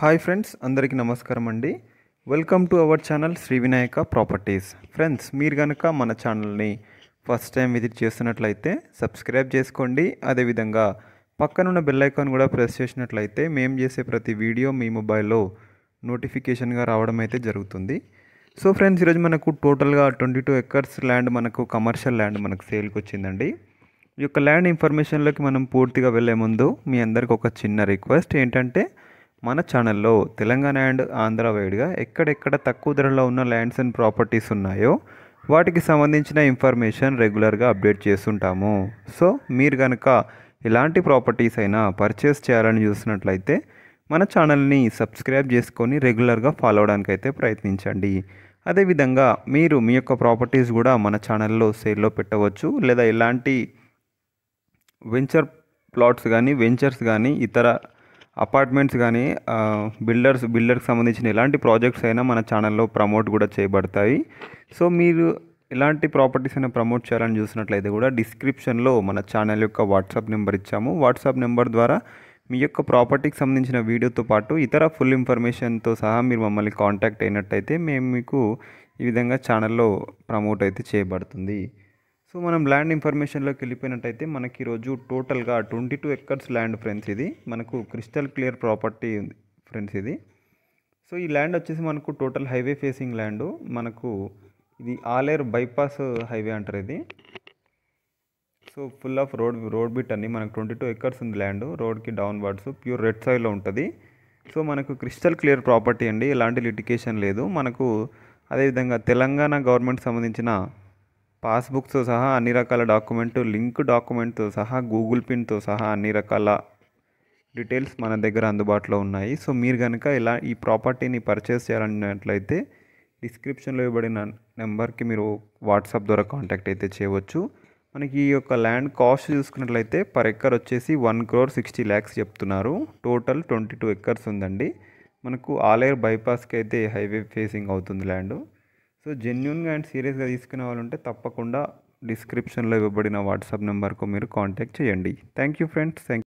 hi friends అందరికీ నమస్కారం అండి welcome to our channel Shri Vinayaka properties friends మీరు కనుక మన ఛానల్ని ఫస్ట్ టైం విజిట్ చేస్తున్నట్లయితే సబ్స్క్రైబ్ చేసుకోండి అదేవిధంగా పక్కనున్న బెల్ ఐకాన్ కూడా ప్రెస్ చేసినట్లయితే మేము చేసే ప్రతి వీడియో మీ మొబైల్లో నోటిఫికేషన్గా రావడం అయితే జరుగుతుంది సో ఫ్రెండ్స్ ఈరోజు మనకు టోటల్గా ట్వంటీ టూ ఎకర్స్ ల్యాండ్ మనకు కమర్షియల్ ల్యాండ్ మనకు సేల్కి వచ్చిందండి ఈ యొక్క ల్యాండ్ ఇన్ఫర్మేషన్లోకి మనం పూర్తిగా వెళ్ళే ముందు మీ అందరికి ఒక చిన్న రిక్వెస్ట్ ఏంటంటే మన ఛానల్లో తెలంగాణ అండ్ ఆంధ్ర వైడ్గా ఎక్కడెక్కడ తక్కువ ధరలో ఉన్న ల్యాండ్స్ అండ్ ప్రాపర్టీస్ ఉన్నాయో వాటికి సంబంధించిన ఇన్ఫర్మేషన్ రెగ్యులర్గా అప్డేట్ చేస్తుంటాము సో మీరు కనుక ఎలాంటి ప్రాపర్టీస్ అయినా పర్చేస్ చేయాలని చూసినట్లయితే మన ఛానల్ని సబ్స్క్రైబ్ చేసుకొని రెగ్యులర్గా ఫాలో అవడానికి అయితే ప్రయత్నించండి అదేవిధంగా మీరు మీ యొక్క ప్రాపర్టీస్ కూడా మన ఛానల్లో సేల్లో పెట్టవచ్చు లేదా ఎలాంటి వెంచర్ ప్లాట్స్ కానీ వెంచర్స్ కానీ ఇతర అపార్ట్మెంట్స్ కానీ బిల్డర్స్ బిల్డర్కి సంబంధించిన ఎలాంటి ప్రాజెక్ట్స్ అయినా మన ఛానల్లో ప్రమోట్ కూడా చేయబడతాయి సో మీరు ఎలాంటి ప్రాపర్టీస్ అయినా ప్రమోట్ చేయాలని చూసినట్లయితే కూడా డిస్క్రిప్షన్లో మన ఛానల్ యొక్క వాట్సాప్ నెంబర్ ఇచ్చాము వాట్సాప్ నెంబర్ ద్వారా మీ యొక్క ప్రాపర్టీకి సంబంధించిన వీడియోతో పాటు ఇతర ఫుల్ ఇన్ఫర్మేషన్తో సహా మీరు మమ్మల్ని కాంటాక్ట్ అయినట్టయితే మేము మీకు ఈ విధంగా ఛానల్లో ప్రమోట్ అయితే చేయబడుతుంది సో మనం ల్యాండ్ ఇన్ఫర్మేషన్లోకి వెళ్ళిపోయినట్టయితే మనకి ఈరోజు టోటల్గా twenty two acres land friends ఇది మనకు క్రిస్టల్ క్లియర్ ప్రాపర్టీ ఉంది ఫ్రెండ్స్ ఇది సో ఈ ల్యాండ్ వచ్చేసి మనకు టోటల్ హైవే ఫేసింగ్ ల్యాండ్ మనకు ఇది ఆలేర్ బైపాస్ హైవే అంటారు ఇది so full of road road bit అన్ని మనకు ట్వంటీ టూ ఎకర్స్ ఉంది ల్యాండ్ రోడ్కి డౌన్ వర్డ్స్ ప్యూర్ రెడ్ సాయిల్లో ఉంటుంది సో మనకు క్రిస్టల్ క్లియర్ ప్రాపర్టీ అండి ఎలాంటి లిటికేషన్ లేదు మనకు అదేవిధంగా తెలంగాణ గవర్నమెంట్ సంబంధించిన పాస్బుక్తో సహా అన్ని రకాల డాక్యుమెంట్ లింక్ డాక్యుమెంట్తో సహా గూగుల్ పిన్తో సహా అన్ని రకాల డీటెయిల్స్ మన దగ్గర అందుబాటులో ఉన్నాయి సో మీరు కనుక ఇలా ఈ ప్రాపర్టీని పర్చేస్ చేయాలన్నట్లయితే డిస్క్రిప్షన్లో ఇవ్వబడిన నెంబర్కి మీరు వాట్సాప్ ద్వారా కాంటాక్ట్ అయితే చేయవచ్చు మనకి ఈ యొక్క ల్యాండ్ కాస్ట్ చూసుకున్నట్లయితే పర్ ఎక్కర్ వచ్చేసి వన్ క్రోర్ సిక్స్టీ ల్యాక్స్ చెప్తున్నారు టోటల్ ట్వంటీ టూ ఎక్కర్స్ ఉందండి మనకు ఆలేర్ బైపాస్కి అయితే హైవే ఫేసింగ్ అవుతుంది ల్యాండ్ సో జెన్యున్గా అండ్ సీరియస్గా తీసుకునే వాళ్ళు ఉంటే తప్పకుండా డిస్క్రిప్షన్లో ఇవ్వబడిన వాట్సాప్ నెంబర్కు మీరు కాంటాక్ట్ చేయండి థ్యాంక్ యూ ఫ్రెండ్స్ థ్యాంక్